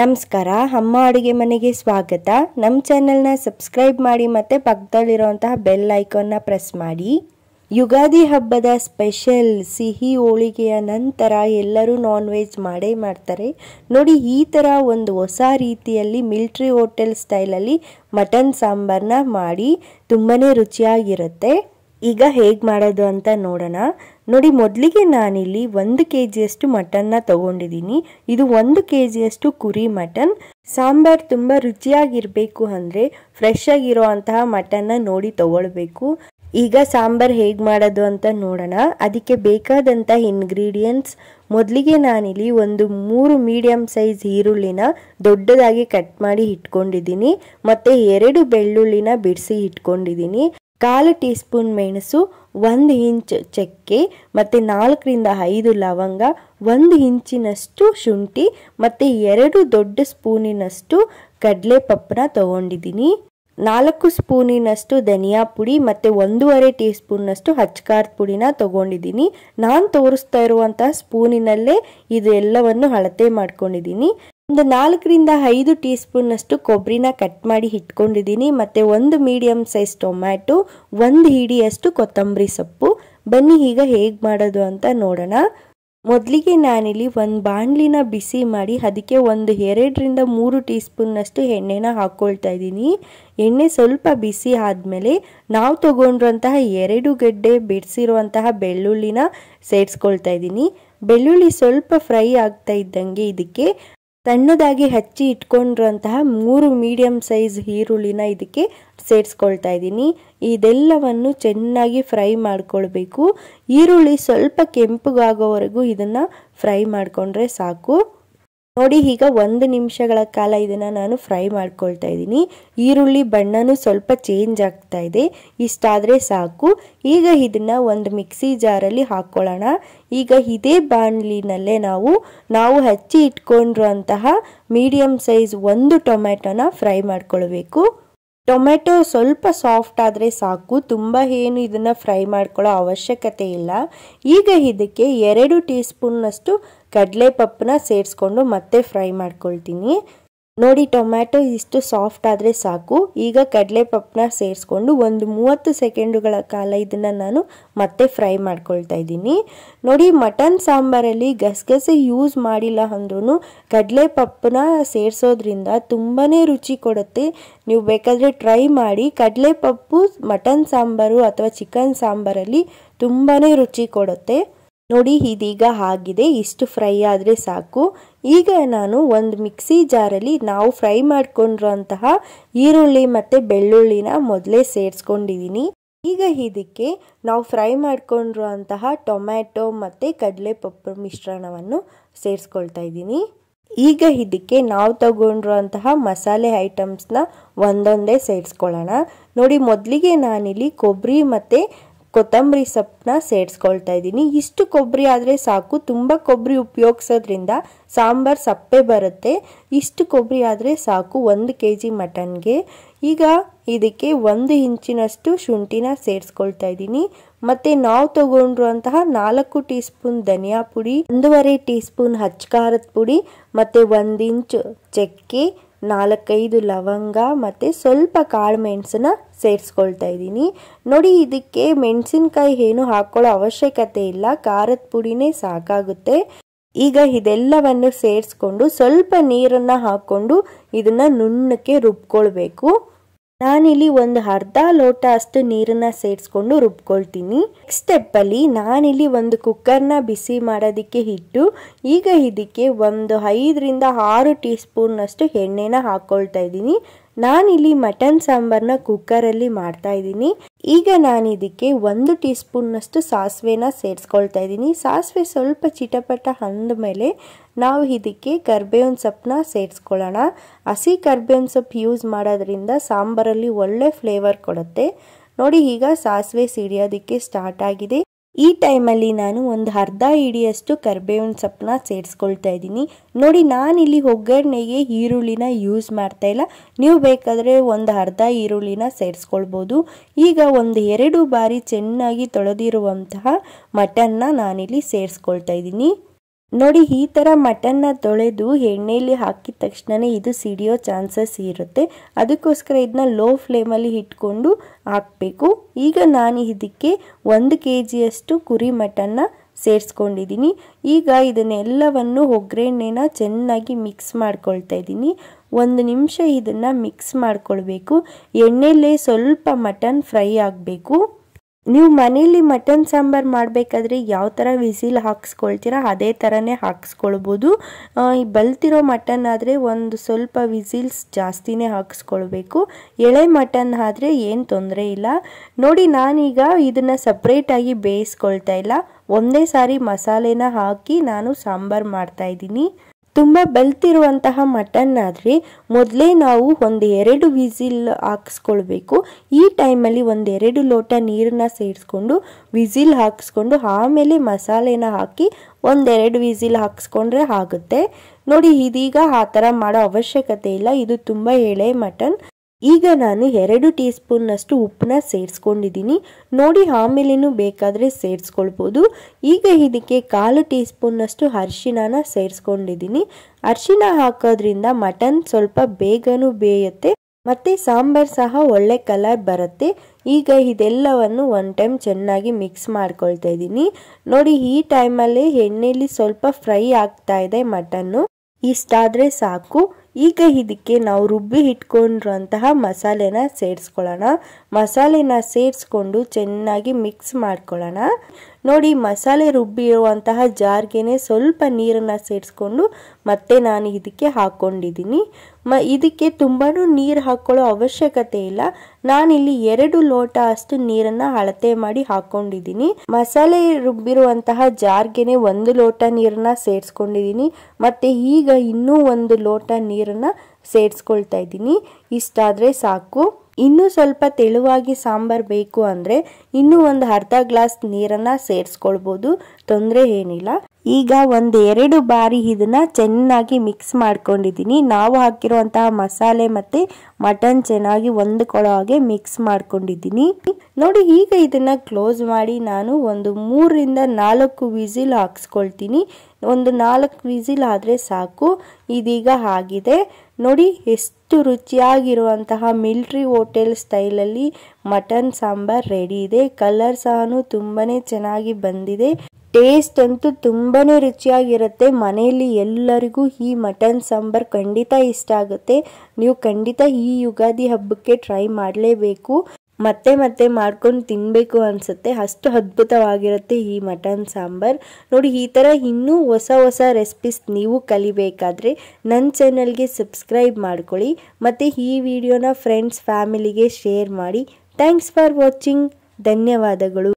ನಮಸ್ಕಾರ ಅಮ್ಮ ಅಡುಗೆ ಮನೆಗೆ ಸ್ವಾಗತ ನಮ್ಮ ಚಾನೆಲ್ನ ಸಬ್ಸ್ಕ್ರೈಬ್ ಮಾಡಿ ಮತ್ತು ಪಕ್ಕದಲ್ಲಿರುವಂತಹ ಬೆಲ್ ಐಕಾನ್ನ ಪ್ರೆಸ್ ಮಾಡಿ ಯುಗಾದಿ ಹಬ್ಬದ ಸ್ಪೆಷಲ್ ಸಿಹಿ ಹೋಳಿಗೆಯ ನಂತರ ಎಲ್ಲರೂ ನಾನ್ ವೆಜ್ ಮಾಡೇ ಮಾಡ್ತಾರೆ ನೋಡಿ ಈ ಥರ ಒಂದು ಹೊಸ ರೀತಿಯಲ್ಲಿ ಮಿಲ್ಟ್ರಿ ಹೋಟೆಲ್ ಸ್ಟೈಲಲ್ಲಿ ಮಟನ್ ಸಾಂಬಾರನ್ನ ಮಾಡಿ ತುಂಬಾ ರುಚಿಯಾಗಿರುತ್ತೆ ಈಗ ಹೇಗೆ ಮಾಡೋದು ಅಂತ ನೋಡೋಣ ನೋಡಿ ಮೊದಲಿಗೆ ನಾನಿಲ್ಲಿ ಒಂದು ಕೆ ಜಿಯಷ್ಟು ಮಟನ್ನ ತಗೊಂಡಿದ್ದೀನಿ ಇದು ಒಂದು ಕೆ ಜಿಯಷ್ಟು ಕುರಿ ಮಟನ್ ಸಾಂಬಾರ್ ತುಂಬ ರುಚಿಯಾಗಿರಬೇಕು ಅಂದರೆ ಫ್ರೆಶ್ ಆಗಿರೋ ಅಂತಹ ಮಟನ್ನ ನೋಡಿ ತಗೊಳ್ಬೇಕು ಈಗ ಸಾಂಬಾರ್ ಹೇಗೆ ಮಾಡೋದು ಅಂತ ನೋಡೋಣ ಅದಕ್ಕೆ ಬೇಕಾದಂಥ ಇಂಗ್ರೀಡಿಯೆಂಟ್ಸ್ ಮೊದಲಿಗೆ ನಾನಿಲ್ಲಿ ಒಂದು ಮೂರು ಮೀಡಿಯಮ್ ಸೈಜ್ ಈರುಳ್ಳಿನ ದೊಡ್ಡದಾಗಿ ಕಟ್ ಮಾಡಿ ಇಟ್ಕೊಂಡಿದ್ದೀನಿ ಮತ್ತು ಎರಡು ಬೆಳ್ಳುಳ್ಳಿನ ಬಿಡಿಸಿ ಇಟ್ಕೊಂಡಿದ್ದೀನಿ ಕಾಲು ಟೀ ಸ್ಪೂನ್ ಮೆಣಸು ಒಂದು ಇಂಚ್ ಚಕ್ಕೆ ಮತ್ತು ನಾಲ್ಕರಿಂದ ಐದು ಲವಂಗ ಒಂದು ಇಂಚಿನಷ್ಟು ಶುಂಠಿ ಮತ್ತು ಎರಡು ದೊಡ್ಡ ಸ್ಪೂನಿನಷ್ಟು ಕಡಲೆ ಪಪ್ಪನ ತಗೊಂಡಿದ್ದೀನಿ ನಾಲ್ಕು ಸ್ಪೂನಿನಷ್ಟು ಧನಿಯಾ ಪುಡಿ ಮತ್ತು ಒಂದೂವರೆ ಟೀ ಸ್ಪೂನ್ನಷ್ಟು ಹಚ್ಕಾರದ ಪುಡಿನ ತೊಗೊಂಡಿದ್ದೀನಿ ನಾನು ತೋರಿಸ್ತಾ ಇರುವಂತಹ ಸ್ಪೂನಿನಲ್ಲೇ ಇದೆಲ್ಲವನ್ನು ಅಳತೆ ಮಾಡ್ಕೊಂಡಿದ್ದೀನಿ ಒಂದು ನಾಲ್ಕರಿಂದ ಐದು ಟೀ ಸ್ಪೂನ್ನಷ್ಟು ಕೊಬ್ಬರಿನ ಕಟ್ ಮಾಡಿ ಇಟ್ಕೊಂಡಿದ್ದೀನಿ ಮತ್ತು ಒಂದು ಮೀಡಿಯಮ್ ಸೈಜ್ ಟೊಮ್ಯಾಟೊ ಒಂದು ಹಿಡಿಯಷ್ಟು ಕೊತ್ತಂಬರಿ ಸೊಪ್ಪು ಬನ್ನಿ ಈಗ ಹೇಗೆ ಮಾಡೋದು ಅಂತ ನೋಡೋಣ ಮೊದಲಿಗೆ ನಾನಿಲ್ಲಿ ಒಂದು ಬಾಣಲಿನ ಬಿಸಿ ಮಾಡಿ ಅದಕ್ಕೆ ಒಂದು ಎರಡರಿಂದ ಮೂರು ಟೀ ಸ್ಪೂನ್ನಷ್ಟು ಎಣ್ಣೆನ ಹಾಕ್ಕೊಳ್ತಾ ಇದ್ದೀನಿ ಎಣ್ಣೆ ಸ್ವಲ್ಪ ಬಿಸಿ ಆದಮೇಲೆ ನಾವು ತೊಗೊಂಡಿರುವಂತಹ ಎರಡು ಗಡ್ಡೆ ಬಿಡಿಸಿರುವಂತಹ ಬೆಳ್ಳುಳ್ಳಿನ ಸೇರಿಸ್ಕೊಳ್ತಾ ಇದ್ದೀನಿ ಬೆಳ್ಳುಳ್ಳಿ ಸ್ವಲ್ಪ ಫ್ರೈ ಆಗ್ತಾ ಇದ್ದಂಗೆ ಇದಕ್ಕೆ ತಣ್ಣದಾಗಿ ಹಚ್ಚಿ ಇಟ್ಕೊಂಡಿರೋಂತಹ ಮೂರು ಮೀಡಿಯಂ ಸೈಜ್ ಈರುಳ್ಳಿನ ಇದಕ್ಕೆ ಸೇರಿಸ್ಕೊಳ್ತಾ ಇದ್ದೀನಿ ಇದೆಲ್ಲವನ್ನು ಚೆನ್ನಾಗಿ ಫ್ರೈ ಮಾಡ್ಕೊಳ್ಬೇಕು ಈರುಳ್ಳಿ ಸ್ವಲ್ಪ ಕೆಂಪಗಾಗೋವರೆಗೂ ಇದನ್ನು ಫ್ರೈ ಮಾಡಿಕೊಂಡ್ರೆ ಸಾಕು ನೋಡಿ ಈಗ ಒಂದು ನಿಮಿಷಗಳ ಕಾಲ ಇದನ್ನು ನಾನು ಫ್ರೈ ಮಾಡ್ಕೊಳ್ತಾ ಇದ್ದೀನಿ ಈರುಳ್ಳಿ ಬಣ್ಣನೂ ಸ್ವಲ್ಪ ಚೇಂಜ್ ಆಗ್ತಾ ಇದೆ ಇಷ್ಟಾದರೆ ಸಾಕು ಈಗ ಇದನ್ನು ಒಂದು ಮಿಕ್ಸಿ ಜಾರಲ್ಲಿ ಹಾಕ್ಕೊಳ್ಳೋಣ ಈಗ ಇದೇ ಬಾಣಲಿನಲ್ಲೇ ನಾವು ನಾವು ಹಚ್ಚಿ ಇಟ್ಕೊಂಡಿರುವಂತಹ ಮೀಡಿಯಂ ಸೈಜ್ ಒಂದು ಟೊಮ್ಯಾಟೋನ ಫ್ರೈ ಮಾಡ್ಕೊಳ್ಬೇಕು ಟೊಮೆಟೊ ಸ್ವಲ್ಪ ಸಾಫ್ಟ್ ಆದರೆ ಸಾಕು ತುಂಬ ಏನು ಇದನ್ನು ಫ್ರೈ ಮಾಡ್ಕೊಳ್ಳೋ ಅವಶ್ಯಕತೆ ಇಲ್ಲ ಈಗ ಇದಕ್ಕೆ ಎರಡು ಟೀ ಸ್ಪೂನ್ನಷ್ಟು ಕಡಲೆ ಪಪ್ಪನ್ನ ಸೇರಿಸ್ಕೊಂಡು ಮತ್ತೆ ಫ್ರೈ ಮಾಡ್ಕೊಳ್ತೀನಿ ನೋಡಿ ಟೊಮ್ಯಾಟೊ ಇಷ್ಟು ಸಾಫ್ಟ್ ಆದರೆ ಸಾಕು ಈಗ ಕಡಲೆ ಪಪ್ಪನ್ನ ಸೇರಿಸ್ಕೊಂಡು ಒಂದು ಮೂವತ್ತು ಸೆಕೆಂಡುಗಳ ಕಾಲ ಇದನ್ನು ನಾನು ಮತ್ತೆ ಫ್ರೈ ಮಾಡ್ಕೊಳ್ತಾ ಇದ್ದೀನಿ ನೋಡಿ ಮಟನ್ ಸಾಂಬಾರಲ್ಲಿ ಗಸಗಸೆ ಯೂಸ್ ಮಾಡಿಲ್ಲ ಅಂದ್ರೂ ಕಡಲೆ ಪಪ್ಪನ್ನ ಸೇರಿಸೋದ್ರಿಂದ ತುಂಬಾ ರುಚಿ ಕೊಡುತ್ತೆ ನೀವು ಬೇಕಾದರೆ ಟ್ರೈ ಮಾಡಿ ಕಡಲೆ ಪಪ್ಪು ಮಟನ್ ಸಾಂಬಾರು ಅಥವಾ ಚಿಕನ್ ಸಾಂಬಾರಲ್ಲಿ ತುಂಬಾ ರುಚಿ ಕೊಡುತ್ತೆ ನೋಡಿ ಇದೀಗ ಆಗಿದೆ ಇಷ್ಟು ಫ್ರೈ ಆದರೆ ಸಾಕು ಈಗ ನಾನು ಒಂದು ಮಿಕ್ಸಿ ಜಾರಲ್ಲಿ ನಾವು ಫ್ರೈ ಮಾಡಿಕೊಂಡಿರೋಂತಹ ಈರುಳ್ಳಿ ಮತ್ತು ಬೆಳ್ಳುಳ್ಳಿನ ಮೊದಲೇ ಸೇರಿಸ್ಕೊಂಡಿದ್ದೀನಿ ಈಗ ಇದಕ್ಕೆ ನಾವು ಫ್ರೈ ಮಾಡ್ಕೊಂಡಿರುವಂತಹ ಟೊಮ್ಯಾಟೊ ಮತ್ತು ಕಡಲೆಪಪ್ಪು ಮಿಶ್ರಣವನ್ನು ಸೇರಿಸ್ಕೊಳ್ತಾ ಇದ್ದೀನಿ ಈಗ ಇದಕ್ಕೆ ನಾವು ತಗೊಂಡಿರುವಂತಹ ಮಸಾಲೆ ಐಟಮ್ಸ್ನ ಒಂದೊಂದೇ ಸೇರಿಸ್ಕೊಳ್ಳೋಣ ನೋಡಿ ಮೊದಲಿಗೆ ನಾನಿಲ್ಲಿ ಕೊಬ್ಬರಿ ಮತ್ತು ಕೊತ್ತಂಬರಿ ಸೊಪ್ಪನ್ನ ಸೇರಿಸ್ಕೊಳ್ತಾ ಇದ್ದೀನಿ ಇಷ್ಟು ಕೊಬ್ಬರಿ ಆದರೆ ಸಾಕು ತುಂಬ ಕೊಬ್ಬರಿ ಉಪಯೋಗಿಸೋದ್ರಿಂದ ಸಾಂಬಾರು ಸಪ್ಪೆ ಬರುತ್ತೆ ಇಷ್ಟು ಕೊಬ್ಬರಿ ಆದರೆ ಸಾಕು ಒಂದು ಕೆ ಜಿ ಮಟನ್ಗೆ ಈಗ ಇದಕ್ಕೆ ಒಂದು ಇಂಚಿನಷ್ಟು ಶುಂಠಿನ ಸೇರಿಸ್ಕೊಳ್ತಾ ಇದ್ದೀನಿ ಮತ್ತು ನಾವು ತಗೊಂಡಿರುವಂತಹ ನಾಲ್ಕು ಟೀ ಸ್ಪೂನ್ ಧನಿಯಾ ಪುಡಿ ಒಂದೂವರೆ ಟೀ ಸ್ಪೂನ್ ಖಾರದ ಪುಡಿ ಮತ್ತು ಒಂದು ಇಂಚು ಚಕ್ಕೆ ನಾಲ್ಕೈದು ಲವಂಗ ಮತ್ತು ಸ್ವಲ್ಪ ಕಾಳು ಮೆಣಸನ್ನ ಸೇರಿಸ್ಕೊಳ್ತಾ ಇದ್ದೀನಿ ನೋಡಿ ಇದಕ್ಕೆ ಮೆಣಸಿನ್ಕಾಯಿ ಏನು ಹಾಕ್ಕೊಳ್ಳೋ ಅವಶ್ಯಕತೆ ಇಲ್ಲ ಖಾರದ ಪುಡಿನೇ ಸಾಕಾಗುತ್ತೆ ಈಗ ಇದೆಲ್ಲವನ್ನು ಸೇರಿಸ್ಕೊಂಡು ಸ್ವಲ್ಪ ನೀರನ್ನು ಹಾಕ್ಕೊಂಡು ಇದನ್ನು ನುಣ್ಣಕ್ಕೆ ರುಬ್ಕೊಳ್ಬೇಕು ನಾನಿಲ್ಲಿ ಒಂದು ಅರ್ಧ ಲೋಟ ಅಷ್ಟು ನೀರನ್ನ ಸೇರಿಸ್ಕೊಂಡು ರುಬ್ಕೊಳ್ತೀನಿ ನೆಕ್ಸ್ಟ್ ಸ್ಟೆಪ್ಪಲ್ಲಿ ನಾನಿಲ್ಲಿ ಒಂದು ಕುಕ್ಕರ್ನ ಬಿಸಿ ಮಾಡೋದಿಕ್ಕೆ ಇಟ್ಟು ಈಗ ಇದಕ್ಕೆ ಒಂದು ಐದರಿಂದ ಆರು ಟೀ ಅಷ್ಟು ಎಣ್ಣೆನ ಹಾಕ್ಕೊಳ್ತಾ ಇದ್ದೀನಿ ನಾನಿಲ್ಲಿ ಮಟನ್ ಸಾಂಬಾರನ್ನ ಕುಕ್ಕರಲ್ಲಿ ಮಾಡ್ತಾ ಇದ್ದೀನಿ ಈಗ ಇದಕ್ಕೆ ಒಂದು ಟೀ ಸ್ಪೂನ್ನಷ್ಟು ಸಾಸಿವೆನ ಸೇರಿಸ್ಕೊಳ್ತಾ ಇದ್ದೀನಿ ಸಾಸಿವೆ ಸ್ವಲ್ಪ ಚಿಟಪಟ ಮೇಲೆ ನಾವು ಇದಕ್ಕೆ ಕರ್ಬೇವಿನ ಸೊಪ್ಪನ್ನ ಸೇರಿಸ್ಕೊಳ್ಳೋಣ ಹಸಿ ಕರ್ಬೇವಿನ ಸೊಪ್ಪು ಯೂಸ್ ಮಾಡೋದ್ರಿಂದ ಸಾಂಬಾರಲ್ಲಿ ಒಳ್ಳೆ ಫ್ಲೇವರ್ ಕೊಡುತ್ತೆ ನೋಡಿ ಈಗ ಸಾಸಿವೆ ಸಿಡಿಯೋದಕ್ಕೆ ಸ್ಟಾರ್ಟ್ ಆಗಿದೆ ಈ ಟೈಮಲ್ಲಿ ನಾನು ಒಂದು ಅರ್ಧ ಹಿಡಿಯಷ್ಟು ಕರ್ಬೇವಿನ ಸೊಪ್ಪನ್ನ ಸೇರಿಸ್ಕೊಳ್ತಾ ಇದ್ದೀನಿ ನೋಡಿ ನಾನಿಲ್ಲಿ ಒಗ್ಗರಣೆಗೆ ಈರುಳ್ಳಿನ ಯೂಸ್ ಮಾಡ್ತಾ ಇಲ್ಲ ನೀವು ಬೇಕಾದರೆ ಒಂದು ಅರ್ಧ ಈರುಳ್ಳಿನ ಸೇರಿಸ್ಕೊಳ್ಬೋದು ಈಗ ಒಂದು ಎರಡು ಬಾರಿ ಚೆನ್ನಾಗಿ ತೊಳೆದಿರುವಂತಹ ಮಟನ್ನ ನಾನಿಲ್ಲಿ ಸೇರಿಸ್ಕೊಳ್ತಾ ಇದ್ದೀನಿ ನೋಡಿ ಈ ಥರ ಮಟನ್ನ ತೊಳೆದು ಎಣ್ಣೆಯಲ್ಲಿ ಹಾಕಿದ ತಕ್ಷಣವೇ ಇದು ಸಿಡಿಯೋ ಚಾನ್ಸಸ್ ಇರುತ್ತೆ ಅದಕ್ಕೋಸ್ಕರ ಇದನ್ನ ಲೋ ಫ್ಲೇಮಲ್ಲಿ ಇಟ್ಕೊಂಡು ಹಾಕಬೇಕು ಈಗ ನಾನು ಇದಕ್ಕೆ ಒಂದು ಕೆ ಜಿಯಷ್ಟು ಕುರಿ ಮಟನ್ನ ಸೇರಿಸ್ಕೊಂಡಿದ್ದೀನಿ ಈಗ ಇದನ್ನೆಲ್ಲವನ್ನು ಒಗ್ಗರಣೆನ ಚೆನ್ನಾಗಿ ಮಿಕ್ಸ್ ಮಾಡ್ಕೊಳ್ತಾ ಇದ್ದೀನಿ ಒಂದು ನಿಮಿಷ ಇದನ್ನು ಮಿಕ್ಸ್ ಮಾಡ್ಕೊಳ್ಬೇಕು ಎಣ್ಣೆಲೇ ಸ್ವಲ್ಪ ಮಟನ್ ಫ್ರೈ ಆಗಬೇಕು ನೀವು ಮನೇಲಿ ಮಟನ್ ಸಾಂಬಾರು ಮಾಡಬೇಕಾದ್ರೆ ಯಾವ ಥರ ವಿಸಿಲ್ ಹಾಕ್ಸ್ಕೊಳ್ತೀರಾ ಅದೇ ಥರನೇ ಹಾಕ್ಸ್ಕೊಳ್ಬೋದು ಈ ಬಲ್ತಿರೋ ಮಟನ್ ಆದರೆ ಒಂದು ಸ್ವಲ್ಪ ವಿಸಿಲ್ಸ್ ಜಾಸ್ತಿನೇ ಹಾಕ್ಸ್ಕೊಳ್ಬೇಕು ಎಳೆ ಮಟನ್ ಆದರೆ ಏನು ತೊಂದರೆ ಇಲ್ಲ ನೋಡಿ ನಾನೀಗ ಇದನ್ನು ಸಪ್ರೇಟಾಗಿ ಬೇಯಿಸ್ಕೊಳ್ತಾ ಇಲ್ಲ ಒಂದೇ ಸಾರಿ ಮಸಾಲೆನ ಹಾಕಿ ನಾನು ಸಾಂಬಾರು ಮಾಡ್ತಾಯಿದ್ದೀನಿ ತುಂಬ ಬೆಳ್ತಿರುವಂತಹ ಮಟನ್ ಆದರೆ ಮೊದಲೇ ನಾವು ಒಂದು ಎರಡು ವಿಸಿಲ್ ಹಾಕಿಸ್ಕೊಳ್ಬೇಕು ಈ ಟೈಮಲ್ಲಿ ಒಂದು ಎರಡು ಲೋಟ ನೀರನ್ನ ಸೇರಿಸ್ಕೊಂಡು ವಿಸಿಲ್ ಹಾಕಿಸ್ಕೊಂಡು ಆಮೇಲೆ ಮಸಾಲೆನ ಹಾಕಿ ಒಂದೆರಡು ವಿಸಿಲ್ ಹಾಕಿಸ್ಕೊಂಡ್ರೆ ಆಗುತ್ತೆ ನೋಡಿ ಇದೀಗ ಆ ಥರ ಮಾಡೋ ಅವಶ್ಯಕತೆ ಇಲ್ಲ ಇದು ತುಂಬ ಎಳೆ ಮಟನ್ ಈಗ ನಾನು ಎರಡು ಟೀ ಸ್ಪೂನ್ನಷ್ಟು ಉಪ್ಪನ್ನ ಸೇರಿಸ್ಕೊಂಡಿದ್ದೀನಿ ನೋಡಿ ಆಮೇಲೇನು ಬೇಕಾದರೆ ಸೇರಿಸ್ಕೊಳ್ಬೋದು ಈಗ ಇದಕ್ಕೆ ಕಾಲು ಟೀ ಸ್ಪೂನ್ನಷ್ಟು ಅರಿಶಿಣನ ಸೇರಿಸ್ಕೊಂಡಿದ್ದೀನಿ ಅರಿಶಿನ ಹಾಕೋದ್ರಿಂದ ಮಟನ್ ಸ್ವಲ್ಪ ಬೇಗನೂ ಬೇಯುತ್ತೆ ಮತ್ತು ಸಾಂಬಾರು ಸಹ ಒಳ್ಳೆ ಕಲರ್ ಬರುತ್ತೆ ಈಗ ಇದೆಲ್ಲವನ್ನು ಒನ್ ಟೈಮ್ ಚೆನ್ನಾಗಿ ಮಿಕ್ಸ್ ಮಾಡ್ಕೊಳ್ತಾ ಇದ್ದೀನಿ ನೋಡಿ ಈ ಟೈಮಲ್ಲಿ ಎಣ್ಣೆಯಲ್ಲಿ ಸ್ವಲ್ಪ ಫ್ರೈ ಆಗ್ತಾ ಇದೆ ಮಟನ್ನು ಇಷ್ಟಾದರೆ ಸಾಕು ಈಗ ಇದಕ್ಕೆ ನಾವು ರುಬ್ಬಿ ಇಟ್ಕೊಂಡಿರುವಂತಹ ಮಸಾಲೆನ ಸೇರಿಸ್ಕೊಳ್ಳೋಣ ಮಸಾಲೆನ ಸೇರಿಸ್ಕೊಂಡು ಚೆನ್ನಾಗಿ ಮಿಕ್ಸ್ ಮಾಡ್ಕೊಳ್ಳೋಣ ನೋಡಿ ಮಸಾಲೆ ರುಬ್ಬಿರುವಂತಹ ಜಾರ್ಗೆನೆ ಸ್ವಲ್ಪ ನೀರನ್ನು ಸೇರಿಸ್ಕೊಂಡು ಮತ್ತೆ ನಾನು ಇದಕ್ಕೆ ಹಾಕ್ಕೊಂಡಿದ್ದೀನಿ ಮ ಇದಕ್ಕೆ ತುಂಬಾ ನೀರು ಹಾಕ್ಕೊಳ್ಳೋ ಅವಶ್ಯಕತೆ ಇಲ್ಲ ನಾನಿಲ್ಲಿ ಎರಡು ಲೋಟ ಅಷ್ಟು ನೀರನ್ನು ಅಳತೆ ಮಾಡಿ ಹಾಕ್ಕೊಂಡಿದ್ದೀನಿ ಮಸಾಲೆ ರುಬ್ಬಿರುವಂತಹ ಜಾರ್ಗೆನೆ ಒಂದು ಲೋಟ ನೀರನ್ನು ಸೇರಿಸ್ಕೊಂಡಿದ್ದೀನಿ ಮತ್ತು ಈಗ ಇನ್ನೂ ಒಂದು ಲೋಟ ನೀರನ್ನು ಸೇರಿಸ್ಕೊಳ್ತಾ ಇದ್ದೀನಿ ಇಷ್ಟಾದರೆ ಸಾಕು ಇನ್ನೂ ಸ್ವಲ್ಪ ತೆಳುವಾಗಿ ಸಾಂಬಾರ್ ಬೇಕು ಅಂದರೆ ಇನ್ನೂ ಒಂದು ಅರ್ಧ ಗ್ಲಾಸ್ ನೀರನ್ನು ಸೇರಿಸ್ಕೊಳ್ಬೋದು ತೊಂದರೆ ಏನಿಲ್ಲ ಈಗ ಎರಡು ಬಾರಿ ಇದನ್ನು ಚೆನ್ನಾಗಿ ಮಿಕ್ಸ್ ಮಾಡ್ಕೊಂಡಿದ್ದೀನಿ ನಾವು ಹಾಕಿರುವಂತಹ ಮಸಾಲೆ ಮತ್ತು ಮಟನ್ ಚೆನ್ನಾಗಿ ಹೊಂದ್ಕೊಳ್ಳೋ ಹಾಗೆ ಮಿಕ್ಸ್ ಮಾಡ್ಕೊಂಡಿದ್ದೀನಿ ನೋಡಿ ಈಗ ಇದನ್ನು ಕ್ಲೋಸ್ ಮಾಡಿ ನಾನು ಒಂದು ಮೂರರಿಂದ ನಾಲ್ಕು ವಿಸಿಲ್ ಹಾಕ್ಸ್ಕೊಳ್ತೀನಿ ಒಂದು ನಾಲ್ಕು ವಿಸಿಲ್ ಆದರೆ ಸಾಕು ಇದೀಗ ಆಗಿದೆ ನೋಡಿ ಎಷ್ಟು ರುಚಿಯಾಗಿರುವಂತಹ ಮಿಲ್ಟ್ರಿ ಹೋಟೆಲ್ ಸ್ಟೈಲಲ್ಲಿ ಮಟನ್ ಸಾಂಬಾರ್ ರೆಡಿ ಇದೆ ಕಲರ್ ಸಹನು ತುಂಬಾನೇ ಚೆನ್ನಾಗಿ ಬಂದಿದೆ ಟೇಸ್ಟ್ ಅಂತೂ ತುಂಬಾನೇ ರುಚಿಯಾಗಿರುತ್ತೆ ಮನೆಯಲ್ಲಿ ಎಲ್ಲರಿಗೂ ಈ ಮಟನ್ ಸಾಂಬಾರ್ ಖಂಡಿತ ಇಷ್ಟ ಆಗುತ್ತೆ ನೀವು ಖಂಡಿತ ಈ ಯುಗಾದಿ ಹಬ್ಬಕ್ಕೆ ಟ್ರೈ ಮಾಡಲೇಬೇಕು ಮತ್ತೆ ಮತ್ತೆ ಮಾಡ್ಕೊಂಡು ತಿನ್ನಬೇಕು ಅನಿಸುತ್ತೆ ಅಷ್ಟು ಅದ್ಭುತವಾಗಿರುತ್ತೆ ಈ ಮಟನ್ ಸಾಂಬಾರ್ ನೋಡಿ ಈ ಥರ ಇನ್ನೂ ಹೊಸ ಹೊಸ ರೆಸಿಪೀಸ್ ನೀವು ಕಲಿಬೇಕಾದ್ರೆ ನನ್ನ ಚಾನಲ್ಗೆ ಸಬ್ಸ್ಕ್ರೈಬ್ ಮಾಡ್ಕೊಳ್ಳಿ ಮತ್ತು ಈ ವಿಡಿಯೋನ ಫ್ರೆಂಡ್ಸ್ ಫ್ಯಾಮಿಲಿಗೆ ಶೇರ್ ಮಾಡಿ ಥ್ಯಾಂಕ್ಸ್ ಫಾರ್ ವಾಚಿಂಗ್ ಧನ್ಯವಾದಗಳು